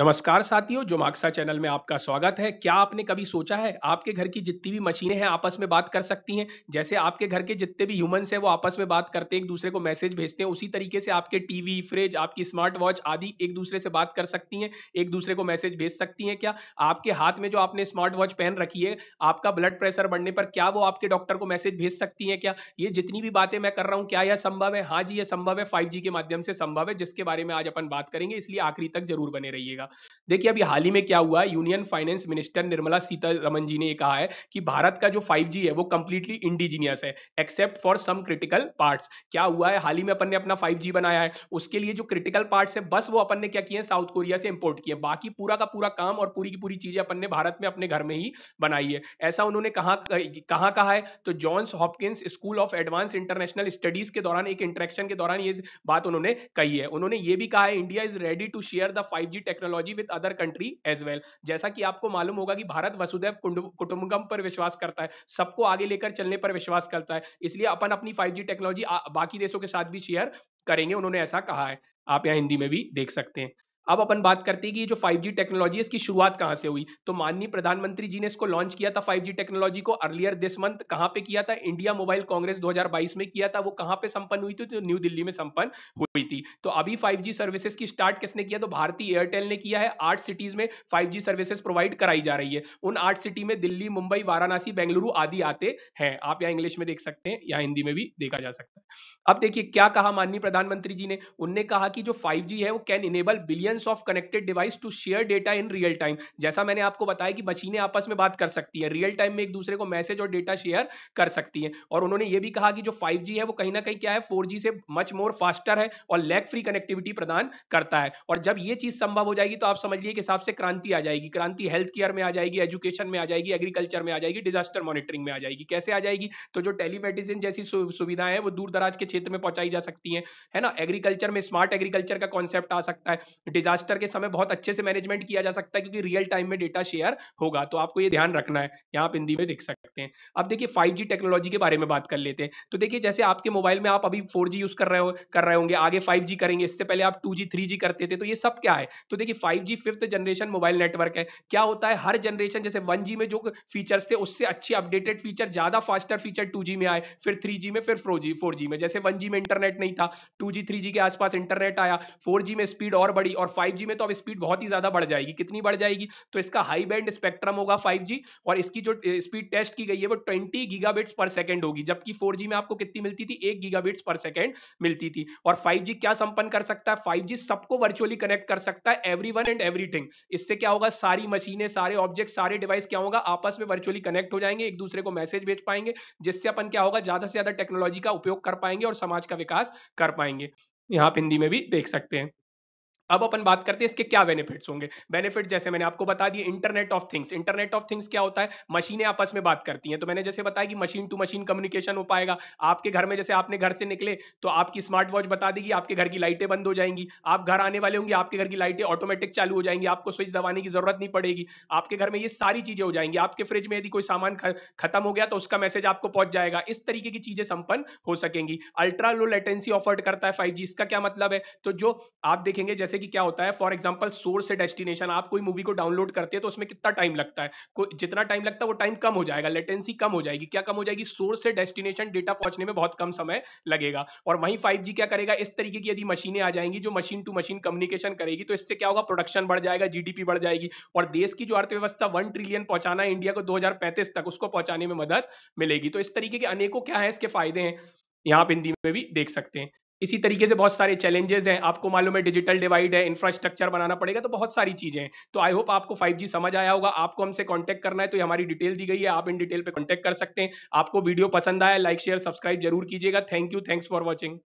नमस्कार साथियों जोमाक्सा चैनल में आपका स्वागत है क्या आपने कभी सोचा है आपके घर की जितनी भी मशीनें हैं आपस में बात कर सकती हैं जैसे आपके घर के जितने भी ह्यूमंस हैं वो आपस में बात करते हैं एक दूसरे को मैसेज भेजते हैं उसी तरीके से आपके टीवी फ्रिज आपकी स्मार्ट वॉच आदि एक दूसरे से बात कर सकती हैं एक दूसरे को मैसेज भेज सकती हैं क्या आपके हाथ में जो आपने स्मार्ट वॉच पहन रखी है आपका ब्लड प्रेशर बढ़ने पर क्या वो आपके डॉक्टर को मैसेज भेज सकती हैं क्या ये जितनी भी बातें मैं कर रहा हूँ क्या यह संभव है हाँ जी यह संभव है फाइव के माध्यम से संभव है जिसके बारे में आज अपन बात करेंगे इसलिए आखिरी तक जरूर बने रहिएगा करना देखिए अभी हाल ही में क्या हुआ है union finance minister Nirmala Sitharaman ji ने ये कहा है कि भारत का जो 5G है वो कंप्लीटली इंडिजीनियस है except for some critical parts क्या हुआ है हाल ही में अपन ने अपना 5G बनाया है उसके लिए जो क्रिटिकल पार्ट्स है बस वो अपन ने क्या किए साउथ कोरिया से इंपोर्ट किए बाकी पूरा का पूरा काम और पूरी की पूरी चीजें अपन ने भारत में अपने घर में ही बनाई है ऐसा उन्होंने कहा कहा, कहा है तो Johns Hopkins school of advanced international studies के दौरान एक इंटरेक्शन के दौरान ये बात उन्होंने कही है उन्होंने ये भी कहा है India is ready to share the five technology technology with other country as well जैसा कि आपको मालूम होगा कि भारत वसुदेव कुटुंबकम पर विश्वास करता है सबको आगे लेकर चलने पर विश्वास करता है इसलिए अपन अपनी फाइव टेक्नोलॉजी बाकी देशों के साथ भी शेयर करेंगे उन्होंने ऐसा कहा है आप यहाँ हिंदी में भी देख सकते हैं अब अपन बात करते हैं कि जो 5G टेक्नोलॉजी है इसकी शुरुआत कहां से हुई तो माननीय प्रधानमंत्री जी ने इसको लॉन्च किया था 5G टेक्नोलॉजी को अर्लियर दिस मंथ कहां पे किया था इंडिया मोबाइल कांग्रेस 2022 में किया था वो कहां पे संपन्न हुई थी तो न्यू दिल्ली में संपन्न हुई थी तो अभी फाइव सर्विसेज की स्टार्ट किसने किया तो भारतीय एयरटेल ने किया है आठ सिटीज में फाइव सर्विसेज प्रोवाइड कराई जा रही है उन आठ सिटी में दिल्ली मुंबई वाराणसी बेंगलुरु आदि आते हैं आप यहाँ इंग्लिश में देख सकते हैं या हिंदी में भी देखा जा सकता है अब देखिए क्या कहा माननीय प्रधानमंत्री जी ने उनने कहा कि जो फाइव है वो can enable billion intelligence of connected device to share data in real time जैसा मैंने आपको बताया कि मशीनें आपस में बात कर सकती है रियल टाइम में एक दूसरे को मैसेज और डेटा शेयर कर सकती है और उन्होंने ये भी कहा कि जो 5G है वो कहीं ना कहीं क्या है 4G से मच मोर फास्टर है और लैग फ्री कनेक्टिविटी प्रदान करता है और जब ये चीज संभव हो जाएगी तो आप समझ लीजिए कि हिसाब से क्रांति आ जाएगी क्रांति हेल्थ केयर में आ जाएगी एजुकेशन में आ जाएगी एग्रीकल्चर में आ जाएगी डिजास्टर मॉनिटरिंग में आ जाएगी कैसे आ जाएगी तो जो टेलीमेडिसिन जैसी सुविधाएं हैं वो दूर दराज के क्षेत्र में पहुंचाई जा सकती है है ना एग्रीकल्चर में स्मार्ट एग्रीकल्चर का कॉन्सेप्ट आ सकता है डिजास्टर के समय बहुत अच्छे से मैनेजमेंट किया जा सकता है क्योंकि रियल टाइम में डेटा शेयर होगा तो आपको ये ध्यान रखना है यहाँ आप हिंदी में देख सकते हैं अब देखिए फाइव टेक्नोलॉजी के बारे में बात कर लेते हैं तो देखिए जैसे आपके मोबाइल में आप अभी फोर यूज कर रहे हो कर रहे होंगे आगे फाइव करेंगे इससे पहले आप टू जी करते थे तो ये सब क्या है तो देखिए five G fifth generation mobile network है क्या होता है हर जनरेशन जैसे वन में जो फीचर्स थे उससे अच्छी अपडेटेड फीचर ज्यादा फास्टर फीचर टू में आए फिर थ्री में फिर फोर में जैसे वन में इंटरनेट नहीं था टू जी के आसपास इंटरनेट आया फोर में स्पीड और बढ़ी और जी में तो अब स्पीड बहुत ही ज्यादा बढ़ जाएगी कितनी बढ़ जाएगी तो इसका हाई बैंड स्पेक्ट्रम होगा जी और इसकी जो स्पीड टेस्ट की गई है वो ट्वेंटी गीगाबिट्स पर सेकेंड होगी जबकि 4G में आपको कितनी मिलती थी एक बिट्स पर सेकेंड मिलती थी और जी क्या संपन्न कर सकता है जी सबको वर्चुअली कनेक्ट कर सकता है एवरी एंड एवरीथिंग इससे क्या होगा सारी मशीनें सारे ऑब्जेक्ट सारे डिवाइस क्या होगा आपस में वर्चुअली कनेक्ट हो जाएंगे एक दूसरे को मैसेज भेज पाएंगे जिससे अपन क्या होगा ज्यादा से ज्यादा टेक्नोलॉजी का उपयोग कर पाएंगे और समाज का विकास कर पाएंगे यहाँ आप हिंदी में भी देख सकते हैं अब अपन बात करते हैं इसके क्या बेनिफिट्स होंगे बेनिफिट जैसे मैंने आपको बता दिए internet of things internet of things क्या होता है मशीनें आपस में बात करती हैं तो मैंने जैसे बताया कि मशीन टू मशीन कम्युनिकेशन हो पाएगा आपके घर में जैसे आपने घर से निकले तो आपकी स्मार्ट वॉच बता देगी आपके घर की लाइटें बंद हो जाएंगी आप घर आने वाले होंगे आपके घर की लाइटें ऑटोमेटिक चालू हो जाएंगी आपको स्विच दबाने की जरूरत नहीं पड़ेगी आपके घर में ये सारी चीजें हो जाएंगी आपके फ्रिज में यदि कोई सामान खत्म हो गया तो उसका मैसेज आपको पहुंच जाएगा इस तरीके की चीजें संपन्न हो सकेंगी अल्ट्रा लो लेटेंसी ऑफर्ड करता है फाइव इसका क्या मतलब है तो जो आप देखेंगे जैसे कि क्या होता है फॉर एग्जाम्पल सोर्स से डेस्टिनेशन आप कोई मूवी को डाउनलोड करते हैं तो उसमें कितना टाइम लगता है जितना टाइम लगता है वो टाइम कम हो जाएगा लेटेंसी कम हो जाएगी क्या कम हो जाएगी सोर्स से डेस्टिनेशन डेटा पहुंचने में बहुत कम समय लगेगा और वहीं फाइव क्या करेगा इस तरीके की यदि मशीनें आ जाएंगी जो मशीन टू मशीन कम्युनिकेशन करेगी तो इससे क्या होगा प्रोडक्शन बढ़ जाएगा जीडीपी बढ़ जाएगी और देश की जो अर्थव्यवस्था वन ट्रिलियन पहुंचाना है इंडिया को दो तक उसको पहुंचाने में मदद मिलेगी तो इस तरीके के अनेकों क्या है इसके फायदे हैं यहाँ आप हिंदी में भी देख सकते हैं इसी तरीके से बहुत सारे चैलेंजेस हैं आपको मालूम है डिजिटल डिवाइड है इंफ्रास्ट्रक्चर बनाना पड़ेगा तो बहुत सारी चीजें हैं तो आई होप आपको 5G समझ आया होगा आपको हमसे कांटेक्ट करना है तो ये हमारी डिटेल दी गई है आप इन डिटेल पे कांटेक्ट कर सकते हैं आपको वीडियो पसंद आया लाइक शेयर सब्सक्राइब जरूर कीजिएगा thank you thanks for watching